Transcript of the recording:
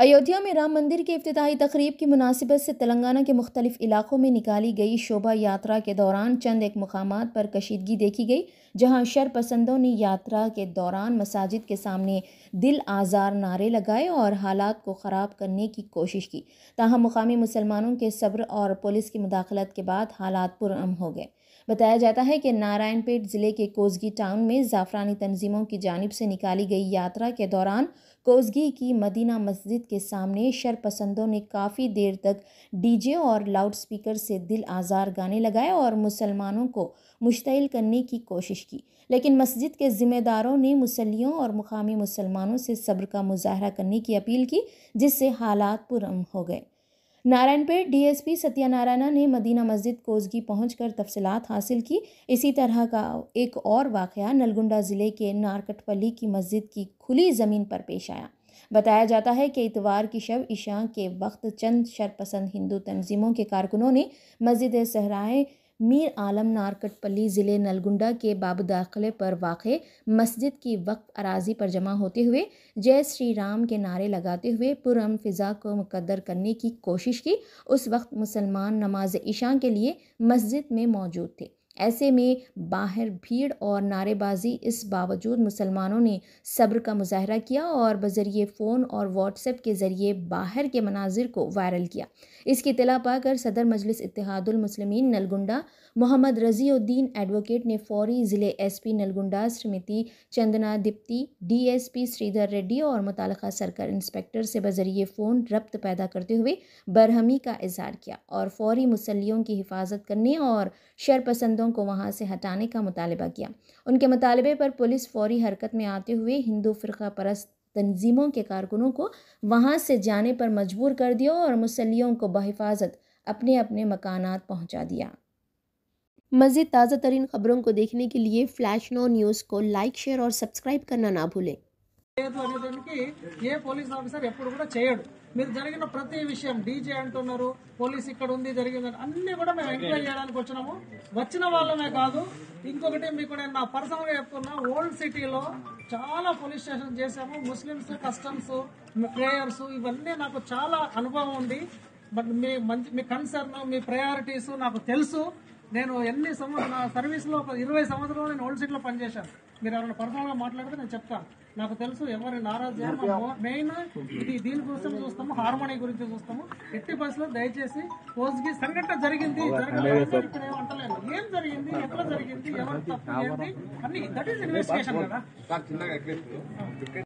अयोध्या में राम मंदिर के अफ्ताही तकरीब की मुनासिबत से तेलंगाना के मुख्तलिफ इलाकों में निकाली गई शोभा यात्रा के दौरान चंद एक मकाम पर कशीदगी देखी गई जहां शर पसंदों ने यात्रा के दौरान मसाजिद के सामने दिल आज़ार नारे लगाए और हालात को ख़राब करने की कोशिश की ताहम मुकामी मुसलमानों के सब्र और पुलिस की मुदाखलत के बाद हालात पुरम हो गए बताया जाता है कि नारायणपेट ज़िले के कोसगी टाउन में ज़ाफ़रानी तनजीमों की जानब से निकाली गई यात्रा के दौरान कोसगी की मदीना मस्जिद मस्जिद के सामने शरपसंदों ने काफ़ी देर तक डीजे और लाउडस्पीकर से दिल आज़ार गाने लगाए और मुसलमानों को मुश्तिल करने की कोशिश की लेकिन मस्जिद के ज़िम्मेदारों ने मुसलियों और मुकामी मुसलमानों से सब्र का मुजाहरा करने की अपील की जिससे हालात पुरम हो गए नारायणपेट डीएसपी सत्यानारायणा ने मदीना मस्जिद कोजगी पहुंचकर तफसलात हासिल की इसी तरह का एक और वाक़ा नलगुंडा ज़िले के नारकटपली की मस्जिद की खुली ज़मीन पर पेश आया बताया जाता है कि इतवार की शब ईशा के वक्त चंद शरपसंद हिंदू तंजीमों के कारकुनों ने मस्जिद सहराए मीर आलम नारकटपली ज़िले नलगुंडा के बाब दाखिले पर वाक़ मस्जिद की वक्त अराजी पर जमा होते हुए जय श्री राम के नारे लगाते हुए पुरम फ़िज़ा को मुकदर करने की कोशिश की उस वक्त मुसलमान नमाज ईशा के लिए मस्जिद में मौजूद थे ऐसे में बाहर भीड़ और नारेबाजी इस बावजूद मुसलमानों ने सब्र का मुजाहरा किया और बज़रिए फ़ोन और व्हाट्सएप के ज़रिए बाहर के मनाजिर को वायरल किया इसकी तला पाकर सदर मजलिस इतिहादुलमसलमिन नलगुंडा मोहम्मद रजीउद्दीन एडवोकेट ने फौरी ज़िले S P Nalgonda Shrimati Chandana Deepti D S P Sridhar Reddy और मुतल सरकार इंस्पेक्टर से बज़रिए फ़ोन रब्त पैदा करते हुए बरहमी का इजहार किया और फौरी मुसलियों की हिफाजत करने और शरपसंदों मुतहदों को वहाँ से हटाने का मुतालबा किया उनके मुतालबे पर पुलिस फौरी हरकत में आते हुए हिंदू फ़िरका परस्त तंजीमों के कारकुनों को वहाँ से जाने पर मजबूर कर दिया और मुसलियों को बहिफाजत अपने अपने मकानात पहुँचा दिया मज़ीद ताज़ा तरीन खबरों को देखने के लिए फ़्लैश नो न्यूज़ को लाइक शेयर और सब्सक्राइब करना ना भूलें చేయదు అనేదానికి ఏ పోలీస్ ఆఫీసర్ ఎప్పుడు కూడా చేయడు మీరు జరిగిన ప్రతి విషయం డీజే అంటున్నారు పోలీస్ ఇక్కడ ఉంది జరిగిందని అన్ని కూడా మేము ఎంక్వైరీ చేయడానికి వచ్చినాము వచ్చిన వాళ్ళమే కాదు ఇంకొకటి మీకు నేను నా పర్సనల్ గా చెప్తున్నా ఓల్డ్ సిటీలో చాలా పోలీస్ స్టేషన్ చేశాము ముస్లిమ్స్ కస్టమ్స్ ప్రేయర్స్ ఇవన్నీ నాకు చాలా అనుభవం ఉంది బట్ మీ మంచి మీ కన్సర్న్ మీ ప్రయారిటీస్ నాకు తెలుసు నేను ఎన్ని సంవత్సరం నా సర్వీస్లో ఒక ఇరవై సంవత్సరాలు నేను ఓల్డ్ సిటీలో పనిచేశాను మీరు ఎవరైనా పర్సనల్గా మాట్లాడితే నేను చెప్తాను నాకు తెలుసు ఎవరి నారాజు మెయిన్ ఇది దీని కోసం చూస్తాము హార్మోనీ గురించి చూస్తాము ఎట్టి బస్సులో దయచేసి పోస్ట్కి సంఘటన జరిగింది ఏం జరిగింది ఎట్లా జరిగింది ఎవరు తప్పు అన్ని దట్ ఈస్ ఇన్వెస్టిగేషన్ కదా